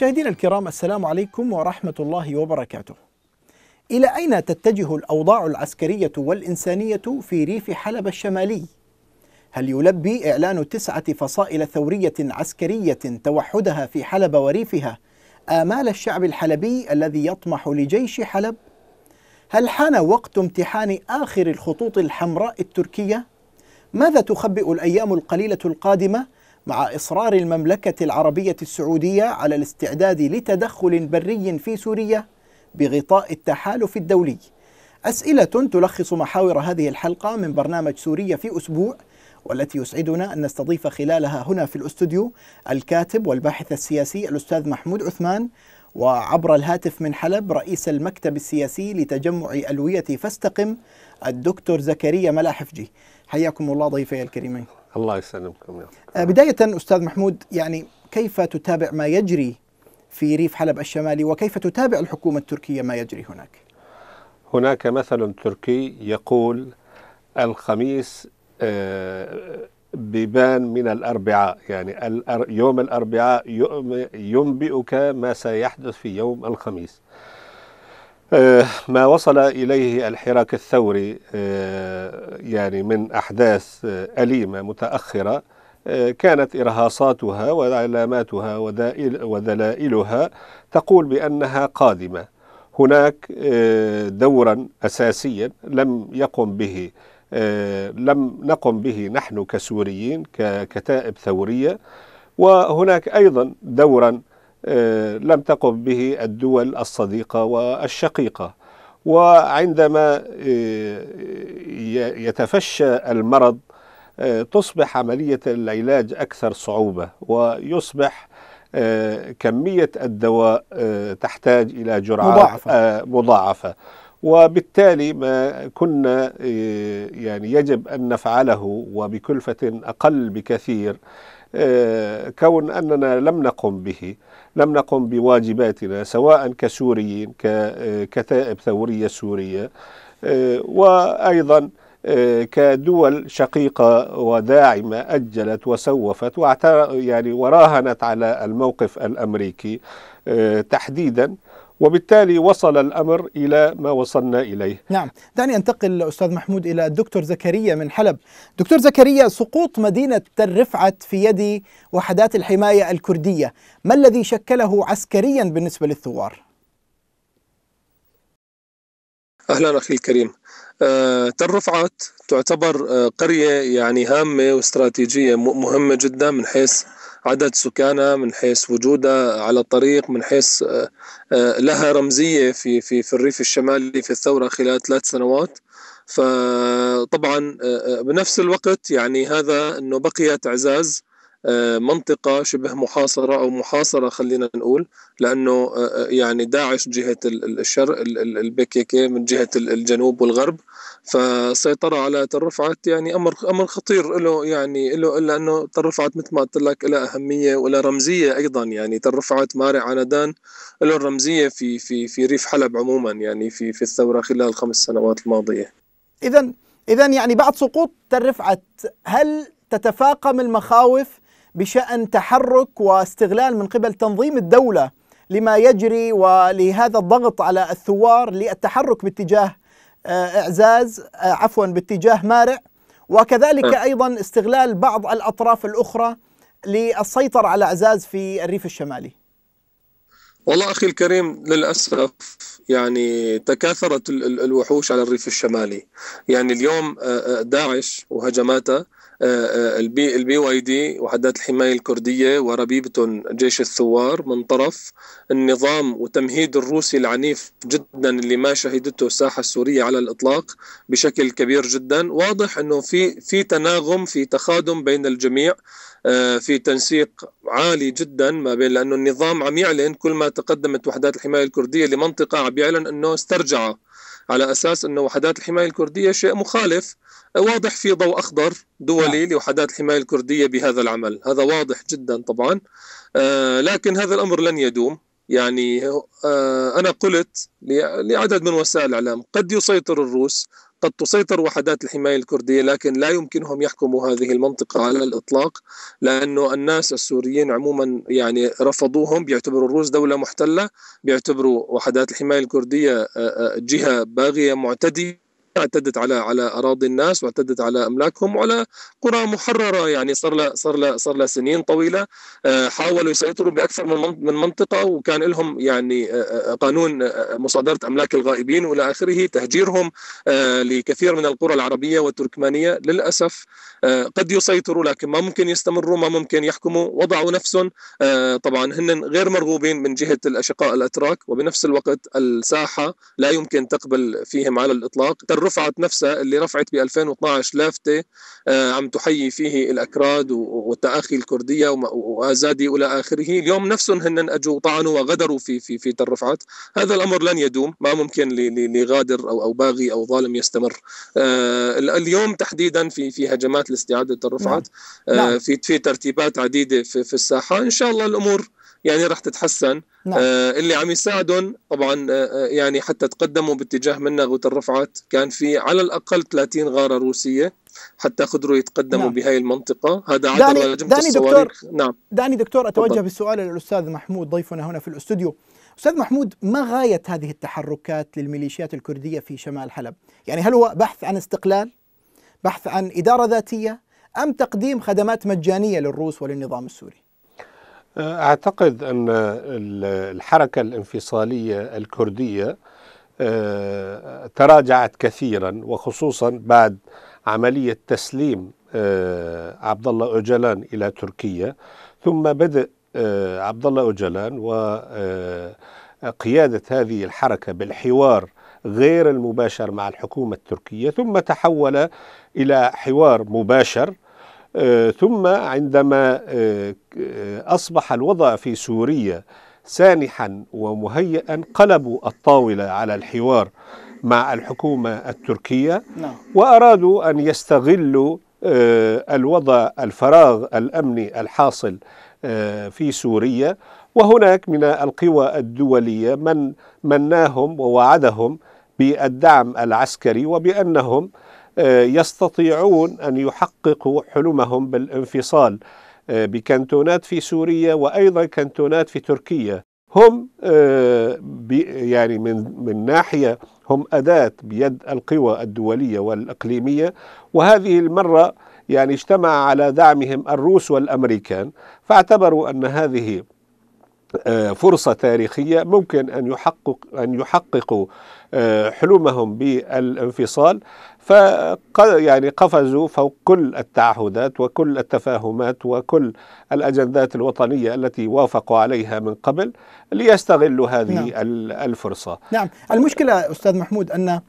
مشاهدينا الكرام السلام عليكم ورحمة الله وبركاته. إلى أين تتجه الأوضاع العسكرية والإنسانية في ريف حلب الشمالي؟ هل يلبي إعلان تسعة فصائل ثورية عسكرية توحدها في حلب وريفها آمال الشعب الحلبي الذي يطمح لجيش حلب؟ هل حان وقت امتحان آخر الخطوط الحمراء التركية؟ ماذا تخبئ الأيام القليلة القادمة؟ مع إصرار المملكة العربية السعودية على الاستعداد لتدخل بري في سوريا بغطاء التحالف الدولي. أسئلة تلخص محاور هذه الحلقة من برنامج سوريا في أسبوع والتي يسعدنا أن نستضيف خلالها هنا في الأستوديو الكاتب والباحث السياسي الأستاذ محمود عثمان وعبر الهاتف من حلب رئيس المكتب السياسي لتجمع ألوية فاستقم الدكتور زكريا ملاحفجي حياكم الله ضيفي الكريمين الله يسلمكم يا آه، بداية أستاذ محمود يعني كيف تتابع ما يجري في ريف حلب الشمالي وكيف تتابع الحكومة التركية ما يجري هناك هناك مثل تركي يقول الخميس آه، بيبان من الأربعاء يعني يوم الأربعاء ينبئك ما سيحدث في يوم الخميس آه، ما وصل إليه الحراك الثوري آه، يعني من أحداث آه، أليمة متأخرة كانت إرهاصاتها وعلاماتها ودلائلها تقول بأنها قادمة هناك دورا أساسيا لم يقم به لم نقم به نحن كسوريين ككتائب ثورية وهناك أيضا دورا آه، لم تقم به الدول الصديقة والشقيقة وعندما آه، يتفشى المرض آه، تصبح عملية العلاج أكثر صعوبة ويصبح كمية الدواء تحتاج إلى جرعات مضاعفة, مضاعفة. وبالتالي ما كنا يعني يجب أن نفعله وبكلفة أقل بكثير كون أننا لم نقم به لم نقم بواجباتنا سواء كسوريين ككتائب ثورية سورية آه، وأيضا آه، كدول شقيقة وداعمة أجلت وسوفت يعني وراهنت على الموقف الأمريكي آه، تحديدا وبالتالي وصل الأمر إلى ما وصلنا إليه نعم دعني أنتقل أستاذ محمود إلى الدكتور زكريا من حلب دكتور زكريا سقوط مدينة تل رفعت في يد وحدات الحماية الكردية ما الذي شكله عسكريا بالنسبة للثوار؟ أهلا أخي الكريم آه، تل رفعت تعتبر آه، قرية يعني هامة واستراتيجية مهمة جدا من حيث عدد سكانها من حيث وجودها على الطريق من حيث آه، آه، لها رمزيه في في في الريف الشمالي في الثوره خلال ثلاث سنوات فطبعا آه، بنفس الوقت يعني هذا انه بقيت عزاز آه، منطقة شبه محاصرة أو محاصرة خلينا نقول لأنه آه، آه، يعني داعش جهة الشرق البكيكي من جهة الجنوب والغرب فسيطرة على ترفعت رفعت يعني أمر أمر خطير له يعني له لأنه تل رفعت مثل ما قلت لك لها أهمية ولها رمزية أيضا يعني ترفعت رفعت مارع عنادان له رمزية في في في ريف حلب عموما يعني في في الثورة خلال الخمس سنوات الماضية إذا إذا يعني بعد سقوط ترفعت رفعت هل تتفاقم المخاوف بشأن تحرك واستغلال من قبل تنظيم الدولة لما يجري ولهذا الضغط على الثوار للتحرك باتجاه آه، إعزاز آه، عفوا باتجاه مارع وكذلك نعم. أيضا استغلال بعض الأطراف الأخرى للسيطرة على إعزاز في الريف الشمالي والله أخي الكريم للأسف يعني تكاثرت الوحوش على الريف الشمالي يعني اليوم آه، داعش وهجماته آه، آه، البي البي واي دي وحدات الحمايه الكرديه وربيبه جيش الثوار من طرف النظام وتمهيد الروسي العنيف جدا اللي ما شهدته الساحه السوريه على الاطلاق بشكل كبير جدا واضح انه في في تناغم في تخادم بين الجميع آه، في تنسيق عالي جدا ما بين لانه النظام عم يعلن كل ما تقدمت وحدات الحمايه الكرديه لمنطقه عم يعلن انه استرجع على أساس أن وحدات الحماية الكردية شيء مخالف واضح في ضوء أخضر دولي نعم. لوحدات الحماية الكردية بهذا العمل هذا واضح جدا طبعا آه لكن هذا الأمر لن يدوم يعني آه أنا قلت لعدد من وسائل الإعلام قد يسيطر الروس قد تسيطر وحدات الحماية الكردية لكن لا يمكنهم يحكموا هذه المنطقة على الإطلاق لأن الناس السوريين عموما يعني رفضوهم بيعتبروا الروس دولة محتلة بيعتبروا وحدات الحماية الكردية جهة باغية معتدية اعتدت على على اراضي الناس واعتدت على املاكهم وعلى قرى محرره يعني صار لها صار لها صار لها سنين طويله آه، حاولوا يسيطروا باكثر من من منطقه وكان لهم يعني آه، آه، قانون مصادره املاك الغائبين والى اخره تهجيرهم لكثير من القرى العربيه والتركمانيه للاسف قد يسيطروا لكن ما ممكن يستمروا ما ممكن يحكموا وضعوا نفسهم طبعا هن غير مرغوبين من جهه الاشقاء الاتراك وبنفس الوقت الساحه لا يمكن تقبل فيهم على الاطلاق رفعت نفسها اللي رفعت ب 2012 لافته آه، عم تحيي فيه الاكراد والتاخي الكرديه وازادي الى اخره، اليوم نفسهم هن اجوا طعنوا وغدروا في في في الرفعت، هذا الامر لن يدوم، ما ممكن لغادر او او باغي او ظالم يستمر. آه، اليوم تحديدا في في هجمات لاستعاده الرفعت نعم. آه، في في ترتيبات عديده في, في الساحه، ان شاء الله الامور يعني رح تتحسن نعم. آه اللي عم يساعدهم طبعا آه, آه، يعني حتى تقدموا باتجاه منغوة الرفعات كان في على الأقل 30 غارة روسية حتى قدروا يتقدموا نعم. بهاي المنطقة هذا عدد داني, دعني دكتور نعم دعني دكتور أتوجه طبعا. بالسؤال للأستاذ محمود ضيفنا هنا في الاستوديو أستاذ محمود ما غاية هذه التحركات للميليشيات الكردية في شمال حلب يعني هل هو بحث عن استقلال بحث عن إدارة ذاتية أم تقديم خدمات مجانية للروس وللنظام السوري آه، اعتقد ان الحركه الانفصاليه الكرديه آه، تراجعت كثيرا وخصوصا بعد عمليه تسليم آه، عبد الله اوجلان الى تركيا ثم بدء عبد الله اوجلان وقياده هذه الحركه بالحوار غير المباشر مع الحكومه التركيه ثم تحول الى حوار مباشر آه، ثم عندما آه، أصبح الوضع في سوريا سانحا ومهيئا قلبوا الطاولة على الحوار مع الحكومة التركية نعم. وأرادوا أن يستغلوا آه، الوضع الفراغ الأمني الحاصل في سوريا وهناك من القوى الدولية من مناهم ووعدهم بالدعم العسكري وبأنهم آه، يستطيعون أن يحققوا حلمهم بالانفصال آه، بكنتونات في سوريا وأيضا كانتونات في تركيا هم آه، يعني من من ناحيه هم اداه بيد القوى الدوليه والاقليميه وهذه المره يعني اجتمع على دعمهم الروس والامريكان فاعتبروا ان هذه آه، فرصة تاريخية ممكن أن يحقق أن يحققوا آه، حلمهم بالانفصال ف يعني قفزوا فوق كل التعهدات وكل التفاهمات وكل الأجندات الوطنية التي وافقوا عليها من قبل ليستغلوا هذه نعم. الفرصة نعم المشكلة أستاذ محمود أن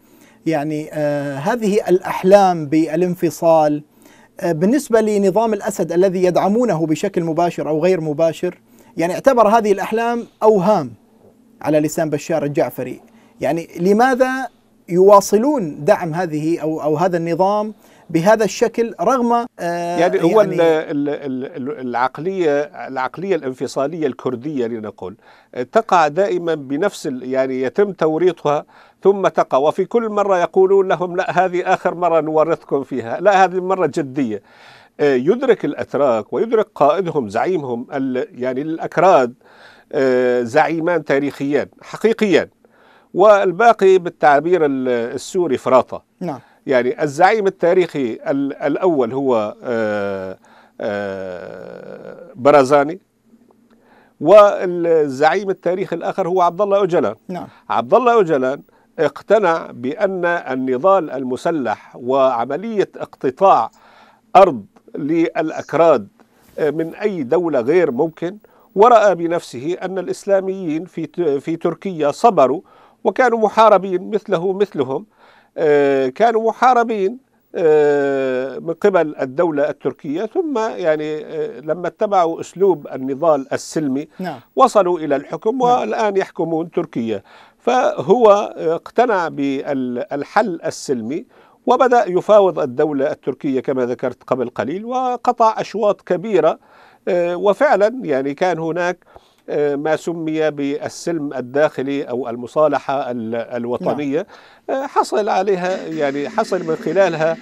يعني آه هذه الأحلام بالانفصال آه بالنسبة لنظام الأسد الذي يدعمونه بشكل مباشر أو غير مباشر يعني اعتبر هذه الأحلام أوهام على لسان بشار الجعفري يعني لماذا يواصلون دعم هذه أو, أو هذا النظام بهذا الشكل رغم آه يعني هو يعني العقليه العقليه الانفصاليه الكرديه لنقول تقع دائما بنفس يعني يتم توريطها ثم تقع وفي كل مره يقولون لهم لا هذه اخر مره نورثكم فيها لا هذه مره جديه آه، يدرك الأتراك ويدرك قائدهم زعيمهم يعني الأكراد آه، زعيمان تاريخيان حقيقيان والباقي بالتعبير السوري فراطة نعم يعني الزعيم التاريخي الأول هو آه، برزاني والزعيم التاريخي الآخر هو عبد الله اوجلان نعم عبد الله اوجلان اقتنع بأن النضال المسلح وعملية اقتطاع أرض للأكراد آه، من أي دولة غير ممكن ورأى بنفسه أن الإسلاميين في في تركيا صبروا وكانوا محاربين مثله مثلهم آه، كانوا محاربين آه، من قبل الدولة التركية ثم يعني لما اتبعوا أسلوب النضال السلمي نعم. وصلوا إلى الحكم نعم. والآن يحكمون تركيا فهو اقتنع بالحل السلمي وبدأ يفاوض الدولة التركية كما ذكرت قبل قليل وقطع أشواط كبيرة آه، وفعلا يعني كان هناك آه، ما سمي بالسلم الداخلي او المصالحه الوطنيه نعم. آه، حصل عليها يعني حصل من خلالها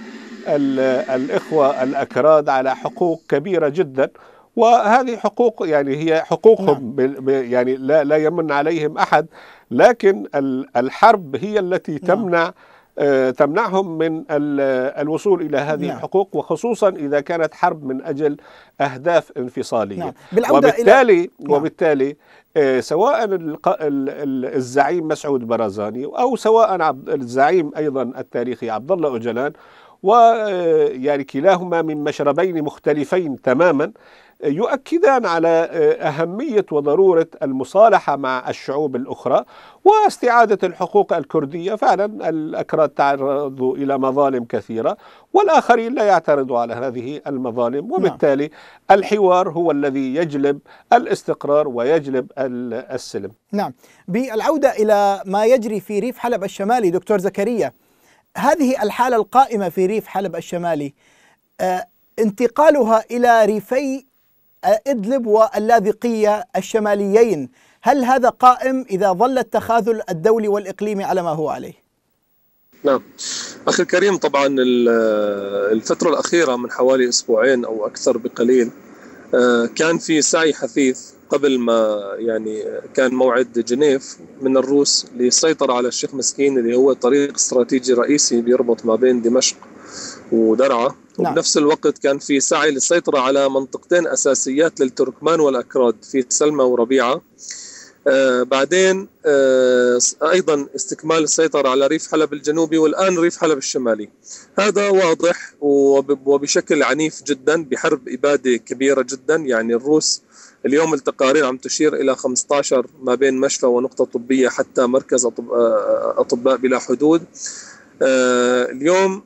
الاخوه الاكراد على حقوق كبيره جدا وهذه حقوق يعني هي حقوقهم نعم. يعني لا لا يمن عليهم احد لكن الحرب هي التي نعم. تمنع آه، تمنعهم من الوصول إلى هذه نعم. الحقوق وخصوصا إذا كانت حرب من أجل أهداف انفصالية نعم. وبالتالي, إلى... نعم. وبالتالي آه، سواء الزعيم مسعود برزاني أو سواء الزعيم أيضا التاريخي عبد الله أجلان ويعني آه، كلاهما من مشربين مختلفين تماما يؤكدان على آه، أهمية وضرورة المصالحة مع الشعوب الأخرى واستعادة الحقوق الكردية فعلا الأكراد تعرضوا إلى مظالم كثيرة والآخرين لا يعترضوا على هذه المظالم نعم. وبالتالي نعم. الحوار هو الذي يجلب الاستقرار ويجلب السلم نعم بالعودة إلى ما يجري في ريف حلب الشمالي دكتور زكريا هذه الحالة القائمة في ريف حلب الشمالي آه، انتقالها إلى ريفي إدلب واللاذقية الشماليين هل هذا قائم إذا ظل التخاذل الدولي والإقليمي على ما هو عليه؟ نعم أخي الكريم طبعا الفترة الأخيرة من حوالي أسبوعين أو أكثر بقليل آه، كان في سعي حثيث قبل ما يعني آه، كان موعد جنيف من الروس للسيطرة على الشيخ مسكين اللي هو طريق استراتيجي رئيسي بيربط ما بين دمشق ودرعا نعم. وبنفس الوقت كان في سعي للسيطرة على منطقتين أساسيات للتركمان والأكراد في سلمى وربيعة آه بعدين آه أيضا استكمال السيطرة على ريف حلب الجنوبي والآن ريف حلب الشمالي هذا واضح وبشكل عنيف جدا بحرب إبادة كبيرة جدا يعني الروس اليوم التقارير عم تشير إلى 15 ما بين مشفى ونقطة طبية حتى مركز آه، أطباء بلا حدود آه اليوم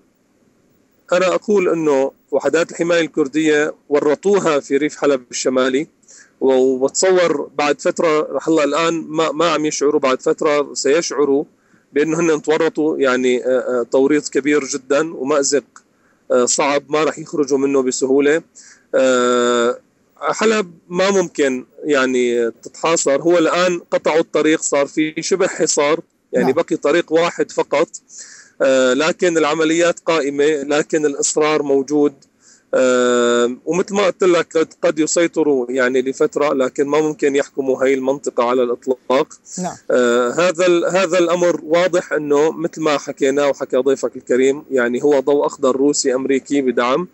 انا اقول انه وحدات الحمايه الكرديه ورطوها في ريف حلب الشمالي وبتصور بعد فتره رح الله الان ما ما عم يشعروا بعد فتره سيشعروا بانه هن تورطوا يعني آه، آه، توريط كبير جدا ومازق آه، صعب ما رح يخرجوا منه بسهوله حلب ما ممكن يعني تتحاصر هو الان قطعوا الطريق صار في شبه حصار يعني نعم. بقي طريق واحد فقط آه، لكن العمليات قائمه لكن الاصرار موجود آه، ومثل ما قلت لك قد يسيطروا يعني لفتره لكن ما ممكن يحكموا هي المنطقه على الاطلاق نعم. آه، هذا هذا الامر واضح انه مثل ما حكينا وحكى ضيفك الكريم يعني هو ضوء اخضر روسي امريكي بدعم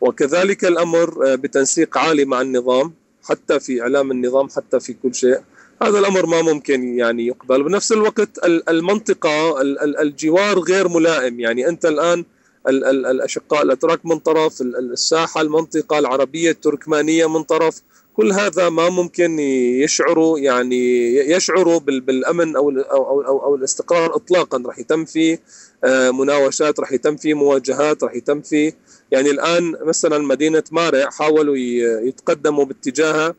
وكذلك الامر بتنسيق عالي مع النظام حتى في اعلام النظام حتى في كل شيء هذا الامر ما ممكن يعني يقبل بنفس الوقت المنطقه الجوار غير ملائم يعني انت الان الاشقاء الاتراك من طرف الساحه المنطقه العربيه التركمانيه من طرف كل هذا ما ممكن يشعروا يعني يشعروا بالامن او او او, أو الاستقرار اطلاقا راح يتم في آه، مناوشات راح يتم في مواجهات راح يتم في يعني الان مثلا مدينه مارع حاولوا يتقدموا باتجاهها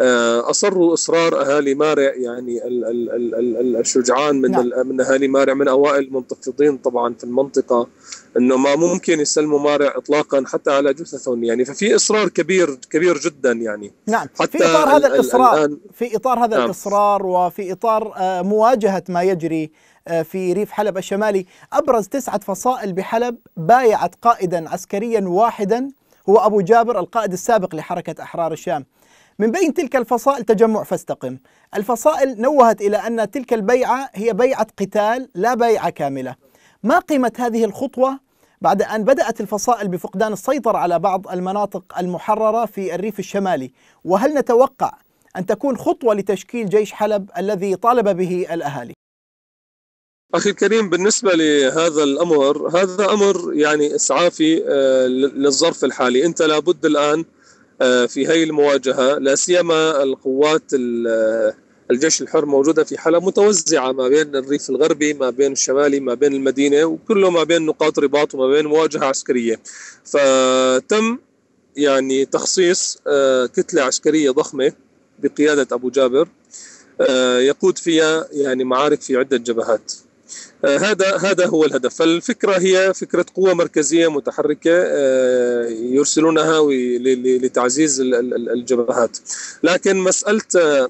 آه، اصروا اصرار اهالي مارع يعني ال ال ال ال الشجعان من نعم. من اهالي مارع من اوائل المنتفضين طبعا في المنطقه انه ما ممكن يسلموا مارع اطلاقا حتى على جثثهم يعني ففي اصرار كبير كبير جدا يعني نعم حتى في اطار هذا الاصرار في اطار هذا نعم. الاصرار وفي اطار آه، مواجهه ما يجري آه، في ريف حلب الشمالي ابرز تسعه فصائل بحلب بايعت قائدا عسكريا واحدا هو ابو جابر القائد السابق لحركه احرار الشام من بين تلك الفصائل تجمع فاستقم الفصائل نوهت إلى أن تلك البيعة هي بيعة قتال لا بيعة كاملة ما قيمة هذه الخطوة بعد أن بدأت الفصائل بفقدان السيطرة على بعض المناطق المحررة في الريف الشمالي وهل نتوقع أن تكون خطوة لتشكيل جيش حلب الذي طالب به الأهالي اخي الكريم بالنسبه لهذا الامر هذا امر يعني اسعافي آه، للظرف الحالي انت لابد الان آه، في هاي المواجهة لا سيما القوات آه، الجيش الحر موجودة في حلب متوزعة ما بين الريف الغربي ما بين الشمالي ما بين المدينة وكله ما بين نقاط رباط وما بين مواجهة عسكرية فتم يعني تخصيص آه، كتلة عسكرية ضخمة بقيادة أبو جابر يقود فيها يعني معارك في عدة جبهات هذا هذا هو الهدف فالفكره هي فكره قوه مركزيه متحركه آه، يرسلونها لتعزيز الجبهات لكن مساله آه،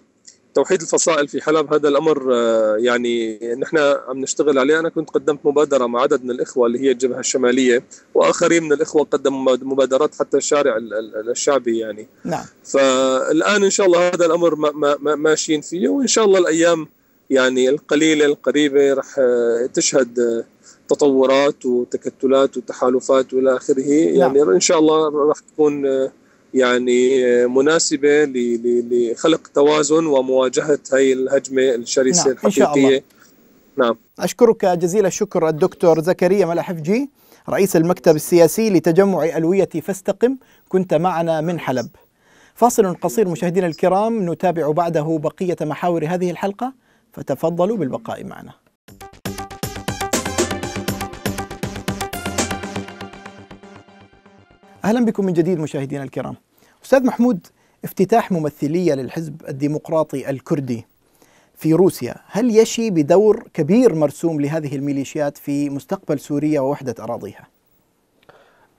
توحيد الفصائل في حلب هذا الامر آه، يعني نحن عم نشتغل عليه انا كنت قدمت مبادره مع عدد من الاخوه اللي هي الجبهه الشماليه واخرين من الاخوه قدموا مبادرات حتى الشارع الشعبي يعني نعم فالان ان شاء الله هذا الامر ما ما ما ماشيين فيه وان شاء الله الايام يعني القليلة القريبة رح آه، تشهد آه، تطورات وتكتلات وتحالفات والى اخره نعم. يعني ان شاء الله راح تكون آه، يعني مناسبه لخلق توازن ومواجهه هي الهجمه الشرسه نعم. الحقيقيه إن شاء الله. نعم اشكرك جزيل الشكر الدكتور زكريا ملاحفجي رئيس المكتب السياسي لتجمع الويه فاستقم كنت معنا من حلب فاصل قصير مشاهدينا الكرام نتابع بعده بقيه محاور هذه الحلقه فتفضلوا بالبقاء معنا أهلا بكم من جديد مشاهدينا الكرام أستاذ محمود افتتاح ممثلية للحزب الديمقراطي الكردي في روسيا هل يشي بدور كبير مرسوم لهذه الميليشيات في مستقبل سوريا ووحدة أراضيها؟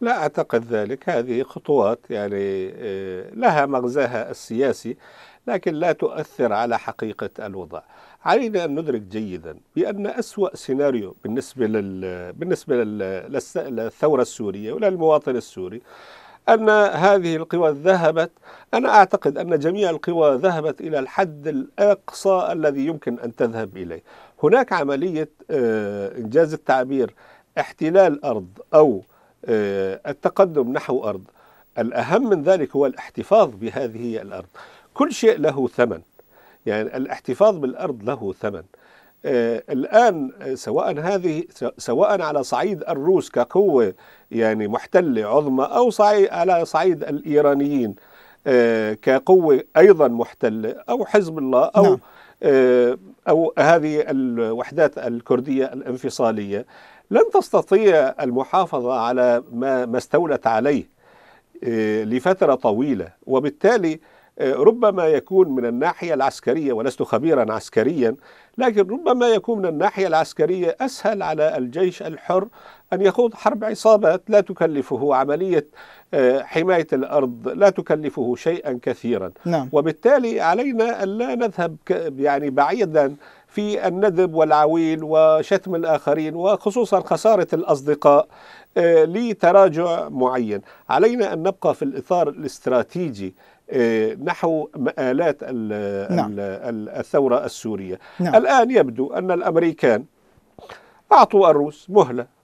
لا أعتقد ذلك هذه خطوات يعني آه، لها مغزاها السياسي لكن لا تؤثر على حقيقة الوضع علينا أن ندرك جيدا بأن أسوأ سيناريو بالنسبة لل... بالنسبة لل... للثورة السورية وللمواطن السوري أن هذه القوى ذهبت أنا أعتقد أن جميع القوى ذهبت إلى الحد الأقصى الذي يمكن أن تذهب إليه هناك عملية آه، إنجاز التعبير احتلال أرض أو آه، التقدم نحو أرض الأهم من ذلك هو الاحتفاظ بهذه الأرض كل شيء له ثمن يعني الاحتفاظ بالأرض له ثمن آه، الآن آه، سواء هذه سواء على صعيد الروس كقوة يعني محتلة عظمى أو صعيد على صعيد الإيرانيين آه، كقوة أيضا محتلة أو حزب الله أو نعم. أو هذه الوحدات الكردية الانفصالية لن تستطيع المحافظة على ما, ما استولت عليه لفترة طويلة وبالتالي ربما يكون من الناحية العسكرية ولست خبيرا عسكريا لكن ربما يكون من الناحية العسكرية أسهل على الجيش الحر أن يخوض حرب عصابات لا تكلفه عملية آه، حماية الأرض لا تكلفه شيئا كثيرا نعم. وبالتالي علينا أن لا نذهب يعني بعيدا في الندب والعويل وشتم الآخرين وخصوصا خسارة الأصدقاء آه، لتراجع معين علينا أن نبقى في الإطار الاستراتيجي آه، نحو مآلات نعم. الثورة السورية نعم. الآن يبدو أن الأمريكان أعطوا الروس مهلة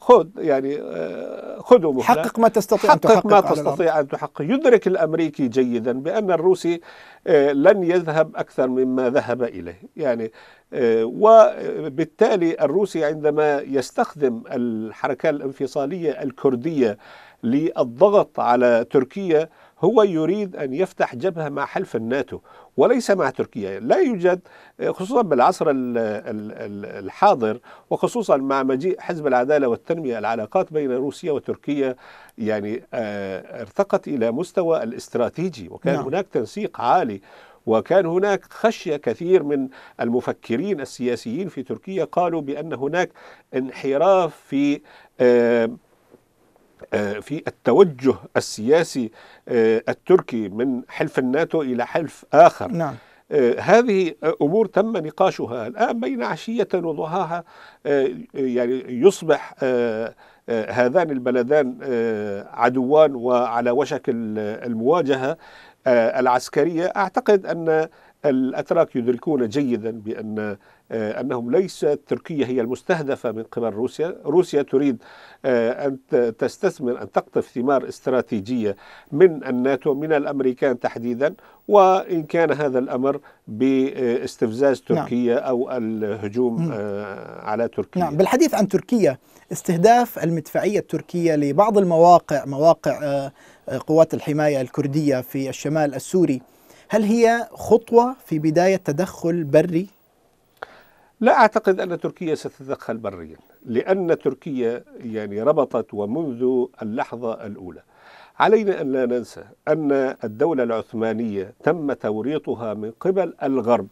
خذ يعني آه، خذوا حقق ما تستطيع حقق أن تحقق ما تستطيع أن تحقق يدرك الأمريكي جيدا بأن الروسي آه، لن يذهب أكثر مما ذهب إليه يعني آه، وبالتالي الروسي عندما يستخدم الحركات الانفصالية الكردية للضغط على تركيا هو يريد أن يفتح جبهة مع حلف الناتو وليس مع تركيا لا يوجد خصوصا بالعصر الحاضر وخصوصا مع مجيء حزب العدالة والتنمية العلاقات بين روسيا وتركيا يعني آه، ارتقت إلى مستوى الاستراتيجي وكان نعم. هناك تنسيق عالي وكان هناك خشية كثير من المفكرين السياسيين في تركيا قالوا بأن هناك انحراف في آه، آه، في التوجه السياسي آه، التركي من حلف الناتو الى حلف اخر نعم آه، هذه امور تم نقاشها الان بين عشيه وضحاها يعني يصبح هذان البلدان عدوان وعلى وشك المواجهه العسكريه اعتقد ان الاتراك يدركون جيدا بان آه، أنهم ليس تركيا هي المستهدفة من قبل روسيا روسيا تريد آه، أن تستثمر أن تقطف ثمار استراتيجية من الناتو من الأمريكان تحديدا وإن كان هذا الأمر باستفزاز نعم. تركيا نعم. أو الهجوم آه، على تركيا نعم بالحديث عن تركيا استهداف المدفعية التركية لبعض المواقع مواقع قوات الحماية الكردية في الشمال السوري هل هي خطوة في بداية تدخل بري لا أعتقد أن تركيا ستتدخل بريا لأن تركيا يعني ربطت ومنذ اللحظة الأولى علينا أن لا ننسى أن الدولة العثمانية تم توريطها من قبل الغرب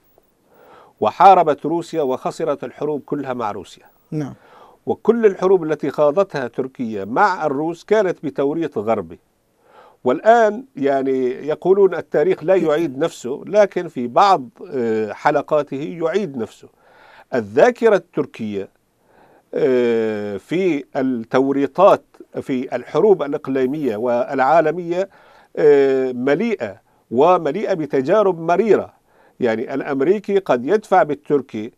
وحاربت روسيا وخسرت الحروب كلها مع روسيا نعم وكل الحروب التي خاضتها تركيا مع الروس كانت بتوريط غربي والآن يعني يقولون التاريخ لا يعيد نفسه لكن في بعض آه، حلقاته يعيد نفسه الذاكرة التركية آه، في التوريطات في الحروب الإقليمية والعالمية آه، مليئة ومليئة بتجارب مريرة يعني الأمريكي قد يدفع بالتركي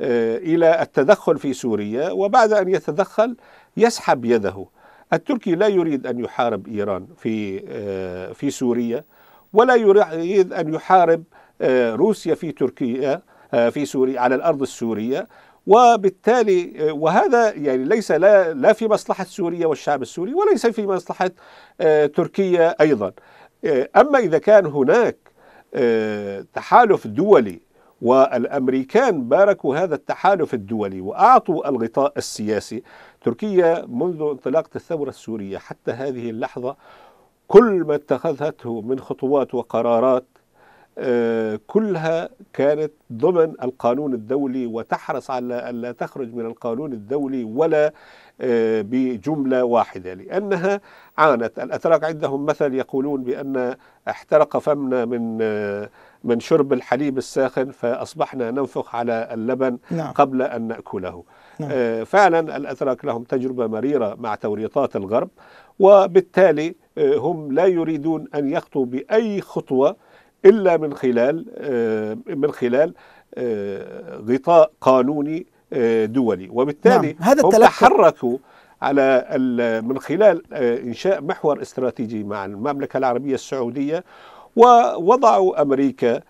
آه، إلى التدخل في سوريا وبعد أن يتدخل يسحب يده التركي لا يريد أن يحارب إيران في في سوريا ولا يريد أن يحارب روسيا في تركيا آه، في سوريا على الأرض السورية وبالتالي آه، وهذا يعني ليس لا, لا في مصلحة سوريا والشعب السوري وليس في مصلحة آه، تركيا أيضا أما إذا كان هناك تحالف دولي والامريكان باركوا هذا التحالف الدولي واعطوا الغطاء السياسي تركيا منذ انطلاقه الثوره السوريه حتى هذه اللحظه كل ما اتخذته من خطوات وقرارات آه، كلها كانت ضمن القانون الدولي وتحرص على ألا تخرج من القانون الدولي ولا آه، بجملة واحدة لأنها عانت الأتراك عندهم مثل يقولون بأن احترق فمنا من آه، من شرب الحليب الساخن فأصبحنا ننفخ على اللبن نعم. قبل أن نأكله نعم. فعلا الأتراك لهم تجربة مريرة مع توريطات الغرب وبالتالي هم لا يريدون أن يخطوا بأي خطوة إلا من خلال آه، من خلال آه، غطاء قانوني آه، دولي وبالتالي نعم. هذا هم تحركوا على من خلال إنشاء محور استراتيجي مع المملكة العربية السعودية ووضعوا أمريكا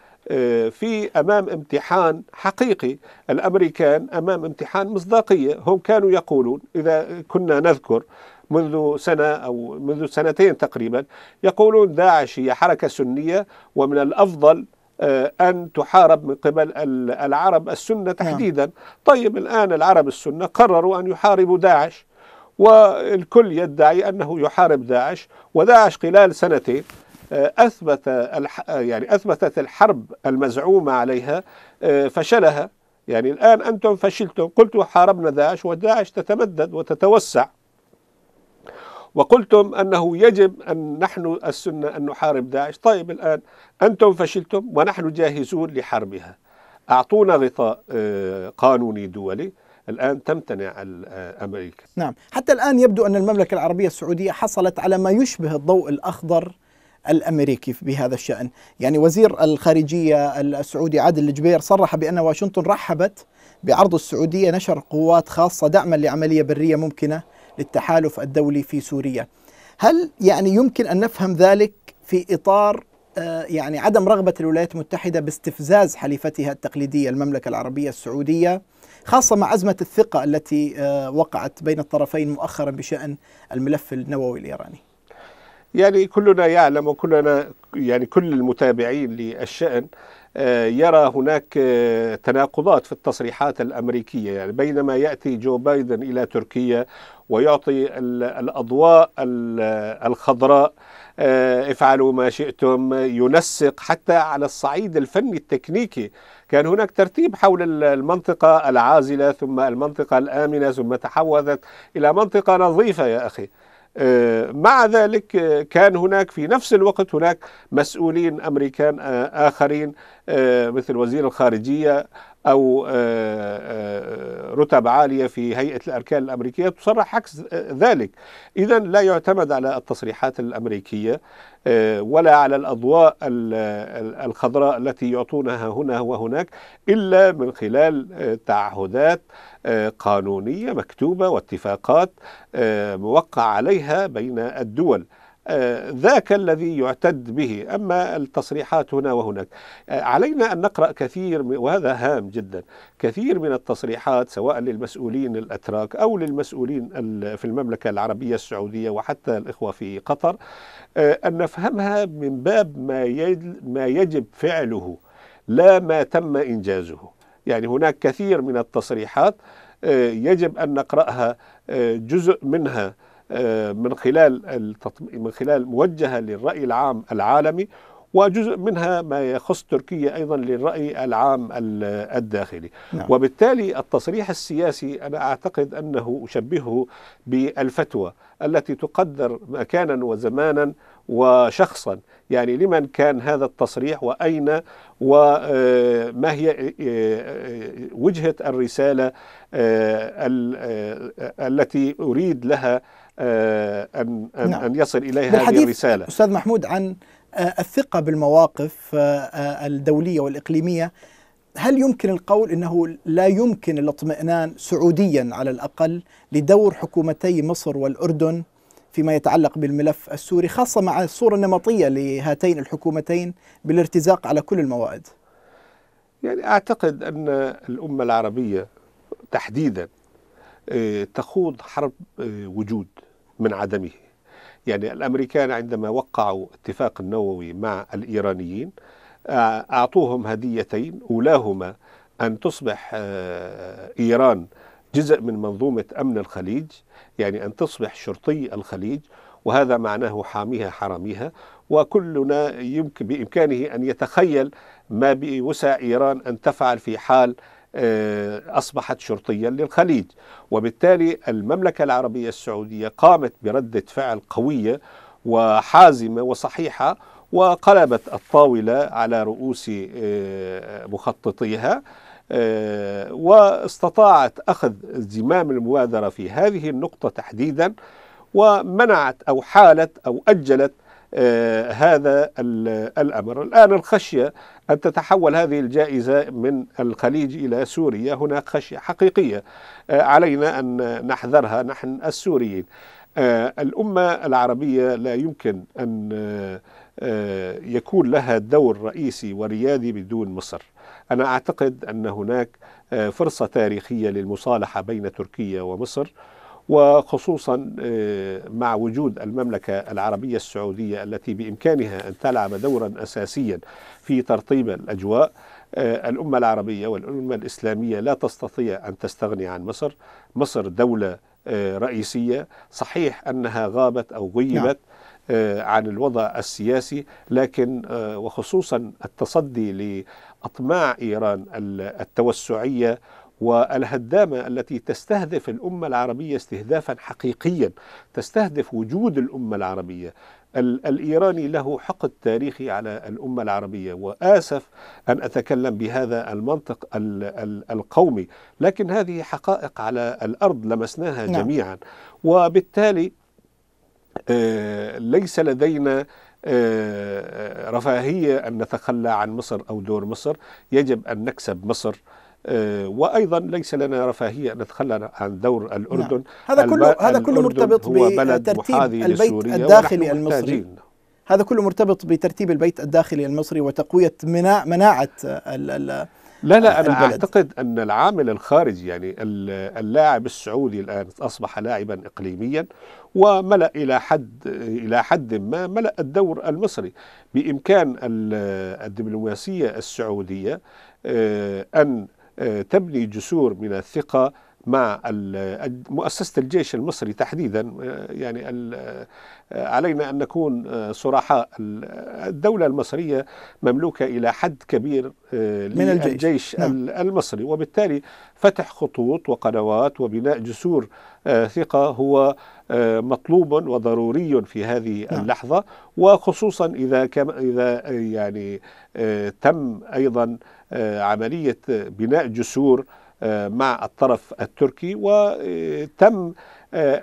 في امام امتحان حقيقي الامريكان امام امتحان مصداقيه هم كانوا يقولون اذا كنا نذكر منذ سنة أو منذ سنتين تقريبا يقولون داعش هي حركة سنية ومن الأفضل آه، أن تحارب من قبل العرب السنة نعم. تحديدا طيب الآن العرب السنة قرروا أن يحاربوا داعش والكل يدعي أنه يحارب داعش وداعش خلال سنتين آه، أثبت يعني أثبتت الحرب المزعومة عليها آه، فشلها يعني الآن أنتم فشلتم قلتوا حاربنا داعش وداعش تتمدد وتتوسع وقلتم أنه يجب أن نحن السنة أن نحارب داعش طيب الآن أنتم فشلتم ونحن جاهزون لحربها أعطونا غطاء آه، قانوني دولي الآن تمتنع آه، أمريكا نعم حتى الآن يبدو أن المملكة العربية السعودية حصلت على ما يشبه الضوء الأخضر الامريكي بهذا الشان، يعني وزير الخارجيه السعودي عادل الجبير صرح بان واشنطن رحبت بعرض السعوديه نشر قوات خاصه دعما لعمليه بريه ممكنه للتحالف الدولي في سوريا هل يعني يمكن أن نفهم ذلك في إطار آه، يعني عدم رغبة الولايات المتحدة باستفزاز حليفتها التقليدية المملكة العربية السعودية خاصة مع أزمة الثقة التي آه، وقعت بين الطرفين مؤخرا بشأن الملف النووي الإيراني يعني كلنا يعلم وكلنا يعني كل المتابعين للشأن آه، يرى هناك آه، تناقضات في التصريحات الأمريكية يعني بينما يأتي جو بايدن إلى تركيا ويعطي الأضواء الخضراء آه، افعلوا ما شئتم ينسق حتى على الصعيد الفني التكنيكي كان هناك ترتيب حول المنطقة العازلة ثم المنطقة الآمنة ثم تحولت إلى منطقة نظيفة يا أخي آه، مع ذلك آه، كان هناك في نفس الوقت هناك مسؤولين أمريكان آه، آخرين مثل وزير الخارجية أو آه، آه، آه، رتب عالية في هيئة الأركان الأمريكية تصرح عكس ذلك إذا لا يعتمد على التصريحات الأمريكية ولا على الأضواء الخضراء التي يعطونها هنا وهناك إلا من خلال تعهدات قانونية مكتوبة واتفاقات موقع عليها بين الدول آه، ذاك الذي يعتد به أما التصريحات هنا وهناك آه، علينا أن نقرأ كثير وهذا هام جدا كثير من التصريحات سواء للمسؤولين الأتراك أو للمسؤولين في المملكة العربية السعودية وحتى الإخوة في قطر آه، أن نفهمها من باب ما يجب فعله لا ما تم إنجازه يعني هناك كثير من التصريحات يجب أن نقرأها جزء منها آه، من خلال من خلال موجهه للراي العام العالمي وجزء منها ما يخص تركيا ايضا للراي العام الداخلي نعم. وبالتالي التصريح السياسي انا اعتقد انه اشبهه بالفتوى التي تقدر مكانا وزمانا وشخصا يعني لمن كان هذا التصريح واين وما آه، هي آه، وجهه الرساله التي اريد لها أن, آه، أن, نعم. أن يصل إليها هذه الرسالة أستاذ محمود عن آه، الثقة بالمواقف آه، الدولية والإقليمية هل يمكن القول انه لا يمكن الاطمئنان سعوديا على الاقل لدور حكومتي مصر والاردن فيما يتعلق بالملف السوري خاصه مع الصوره النمطيه لهاتين الحكومتين بالارتزاق على كل الموائد؟ يعني اعتقد ان الامه العربيه تحديدا تخوض حرب وجود من عدمه يعني الأمريكان عندما وقعوا اتفاق النووي مع الإيرانيين آه، أعطوهم هديتين أولاهما أن تصبح آه، إيران جزء من منظومة أمن الخليج يعني أن تصبح شرطي الخليج وهذا معناه حاميها حراميها وكلنا يمكن بإمكانه أن يتخيل ما بوسع إيران أن تفعل في حال آه، أصبحت شرطيا للخليج وبالتالي المملكة العربية السعودية قامت بردة فعل قوية وحازمة وصحيحة وقلبت الطاولة على رؤوس آه، مخططيها آه، واستطاعت أخذ زمام المبادرة في هذه النقطة تحديدا ومنعت أو حالت أو أجلت آه، هذا الأمر الآن الخشية أن تتحول هذه الجائزة من الخليج إلى سوريا هناك خشية حقيقية آه، علينا أن نحذرها نحن السوريين آه، الأمة العربية لا يمكن أن يكون لها دور رئيسي وريادي بدون مصر أنا أعتقد أن هناك فرصة تاريخية للمصالحة بين تركيا ومصر وخصوصا آه، مع وجود المملكة العربية السعودية التي بإمكانها أن تلعب دورا أساسيا في ترطيب الأجواء آه، الأمة العربية والأمة الإسلامية لا تستطيع أن تستغني عن مصر مصر دولة آه، رئيسية صحيح أنها غابت أو غيبت نعم. عن الوضع السياسي لكن وخصوصا التصدي لأطماع إيران التوسعية والهدامة التي تستهدف الأمة العربية استهدافا حقيقيا تستهدف وجود الأمة العربية الإيراني له حقد تاريخي على الأمة العربية وآسف أن أتكلم بهذا المنطق القومي لكن هذه حقائق على الأرض لمسناها نعم. جميعا وبالتالي آه، ليس لدينا آه، رفاهية أن نتخلى عن مصر أو دور مصر يجب أن نكسب مصر آه، وايضا ليس لنا رفاهيه ان نتخلى عن دور الاردن نعم. هذا كله هذا كله مرتبط بترتيب البيت الداخلي المصري هذا كله مرتبط بترتيب البيت الداخلي المصري وتقويه منا مناعه ال ال لا لا انا البلد. اعتقد ان العامل الخارجي يعني اللاعب السعودي الان اصبح لاعبا اقليميا وملا الى حد الى حد ما ملا الدور المصري بامكان الدبلوماسيه السعوديه آه، ان تبني جسور من الثقة مع مؤسسة الجيش المصري تحديدا آه، يعني آه، علينا أن نكون آه، صرحاء الدولة المصرية مملوكة إلى حد كبير من الجيش نعم. المصري وبالتالي فتح خطوط وقنوات وبناء جسور ثقة هو مطلوب وضروري في هذه نعم. اللحظة وخصوصا إذا كم إذا يعني تم أيضا آه، عملية بناء جسور آه، مع الطرف التركي وتم آه،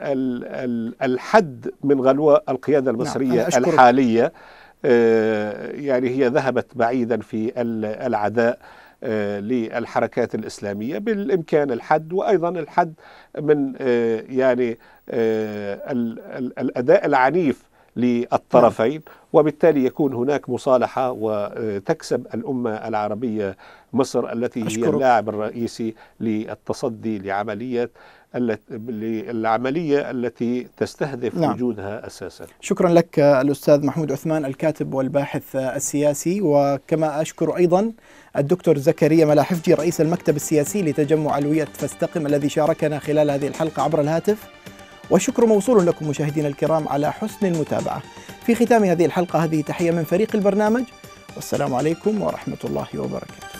الحد من غلو القيادة نعم، المصرية الحالية يعني هي ذهبت بعيدا في العداء للحركات الإسلامية بالإمكان الحد وأيضا الحد من يعني الأداء العنيف للطرفين وبالتالي يكون هناك مصالحة وتكسب الأمة العربية مصر التي هي اللاعب الرئيسي للتصدي لعملية العملية التي تستهدف نعم. وجودها أساسا شكرا لك الأستاذ محمود عثمان الكاتب والباحث السياسي وكما أشكر أيضا الدكتور زكريا ملاحفجي رئيس المكتب السياسي لتجمع ألوية فاستقم الذي شاركنا خلال هذه الحلقة عبر الهاتف والشكر موصول لكم مشاهدينا الكرام على حسن المتابعة في ختام هذه الحلقة هذه تحية من فريق البرنامج والسلام عليكم ورحمة الله وبركاته